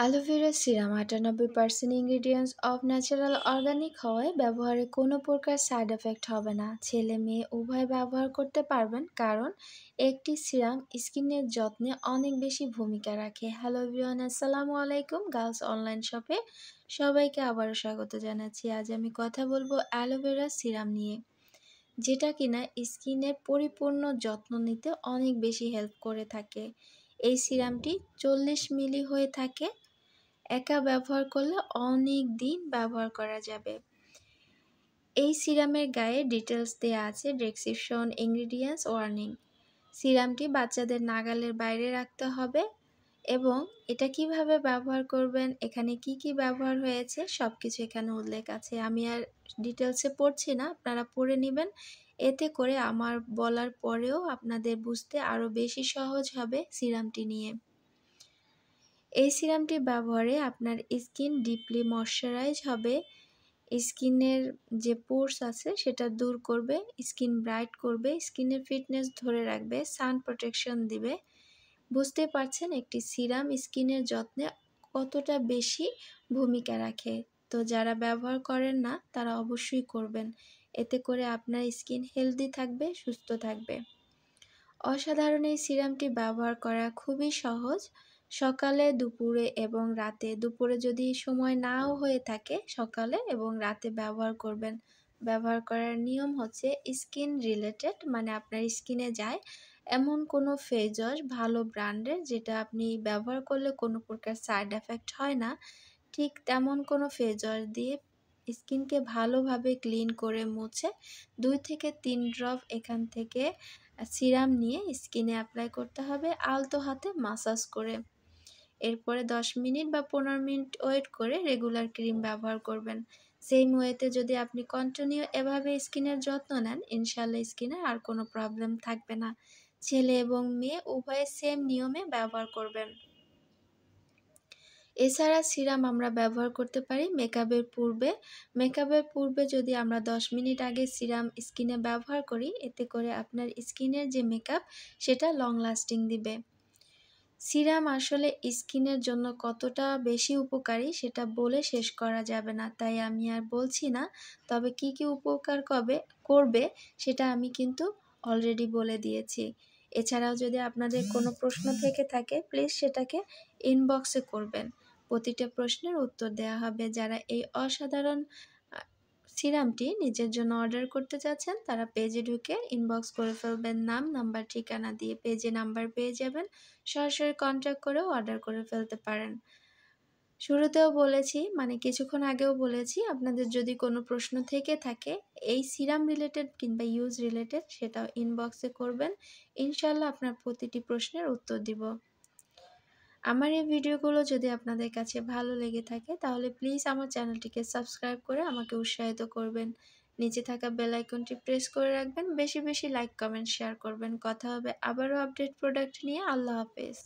aloe vera serum আটানব্বই percent ingredients of natural organic হওয়ায় ব্যবহারে কোনো প্রকার সাইড এফেক্ট হবে না ছেলে মেয়ে উভয় ব্যবহার করতে পারবেন কারণ একটি সিরাম স্কিনের যত্নে অনেক বেশি ভূমিকা রাখে হ্যালো বিয়ন আসসালামু আলাইকুম গার্লস অনলাইন শপে সবাইকে আবারও স্বাগত জানাচ্ছি আজ আমি কথা বলবো অ্যালোভেরা সিরাম নিয়ে যেটা কিনা স্কিনের পরিপূর্ণ যত্ন নিতে অনেক বেশি হেল্প করে থাকে এই সিরামটি চল্লিশ মিলি হয়ে থাকে একা ব্যবহার করলে অনেক দিন ব্যবহার করা যাবে এই সিরামের গায়ে ডিটেলস দেওয়া আছে ডেসক্রিপশন ইনগ্রিডিয়েন্টস ওয়ার্নিং সিরামটি বাচ্চাদের নাগালের বাইরে রাখতে হবে এবং এটা কিভাবে ব্যবহার করবেন এখানে কি কি ব্যবহার হয়েছে সব কিছু এখানে উল্লেখ আছে আমি আর ডিটেলসে পড়ছি না আপনারা পড়ে নেবেন এতে করে আমার বলার পরেও আপনাদের বুঝতে আরও বেশি সহজ হবে সিরামটি নিয়ে এই সিরামটি ব্যবহারে আপনার স্কিন ডিপলি ময়শ্চারাইজ হবে স্কিনের যে পোর্স আছে সেটা দূর করবে স্কিন ব্রাইট করবে স্কিনের ফিটনেস ধরে রাখবে সান প্রোটেকশন দিবে বুঝতে পারছেন একটি সিরাম স্কিনের যত্নে কতটা বেশি ভূমিকা রাখে তো যারা ব্যবহার করেন না তারা অবশ্যই করবেন এতে করে আপনার স্কিন হেলদি থাকবে সুস্থ থাকবে অসাধারণ এই সিরামটি ব্যবহার করা খুবই সহজ সকালে দুপুরে এবং রাতে দুপুরে যদি সময় নাও হয়ে থাকে সকালে এবং রাতে ব্যবহার করবেন ব্যবহার করার নিয়ম হচ্ছে স্কিন রিলেটেড মানে আপনার স্কিনে যায় এমন কোনো ফেস ভালো ব্র্যান্ডের যেটা আপনি ব্যবহার করলে কোনো প্রকার সাইড এফেক্ট হয় না ঠিক তেমন কোনো ফেস দিয়ে স্কিনকে ভালোভাবে ক্লিন করে মুছে দুই থেকে তিন ড্রপ এখান থেকে সিরাম নিয়ে স্কিনে অ্যাপ্লাই করতে হবে আলতো হাতে মাসাজ করে এরপরে 10 মিনিট বা পনেরো মিনিট ওয়েট করে রেগুলার ক্রিম ব্যবহার করবেন সেম ওয়েতে যদি আপনি কন্টিনিউ এভাবে স্কিনের যত্ন নেন ইনশাল্লাহ স্কিনে আর কোনো প্রবলেম থাকবে না ছেলে এবং মেয়ে উভয়ে সেম নিয়মে ব্যবহার করবেন এছাড়া সিরাম আমরা ব্যবহার করতে পারি মেকআপের পূর্বে মেকআপের পূর্বে যদি আমরা 10 মিনিট আগে সিরাম স্কিনে ব্যবহার করি এতে করে আপনার স্কিনের যে মেকআপ সেটা লং লাস্টিং দিবে সিরাম আসলে স্কিনের জন্য কতটা বেশি উপকারী সেটা বলে শেষ করা যাবে না তাই আমি আর বলছি না তবে কি কি উপকার কবে করবে সেটা আমি কিন্তু অলরেডি বলে দিয়েছি এছাড়াও যদি আপনাদের কোনো প্রশ্ন থেকে থাকে প্লিজ সেটাকে ইনবক্সে করবেন প্রতিটা প্রশ্নের উত্তর দেওয়া হবে যারা এই অসাধারণ সিরামটি নিজের জন্য অর্ডার করতে চাচ্ছেন তারা পেজে ঢুকে ইনবক্স করে ফেলবেন নাম নাম্বার ঠিকানা দিয়ে পেজে নাম্বার পেয়ে যাবেন সরাসরি কন্ট্যাক্ট করেও অর্ডার করে ফেলতে পারেন শুরুতেও বলেছি মানে কিছুক্ষণ আগেও বলেছি আপনাদের যদি কোনো প্রশ্ন থেকে থাকে এই সিরাম রিলেটেড কিংবা ইউজ রিলেটেড সেটাও ইনবক্সে করবেন ইনশাল্লাহ আপনার প্রতিটি প্রশ্নের উত্তর দিব আমার এই ভিডিওগুলো যদি আপনাদের কাছে ভালো লেগে থাকে তাহলে প্লিজ আমার চ্যানেলটিকে সাবস্ক্রাইব করে আমাকে উৎসাহিত করবেন নিচে থাকা বেল আইকনটি প্রেস করে রাখবেন বেশি বেশি লাইক কমেন্ট শেয়ার করবেন কথা হবে আবারও আপডেট প্রোডাক্ট নিয়ে আল্লাহ হাফেজ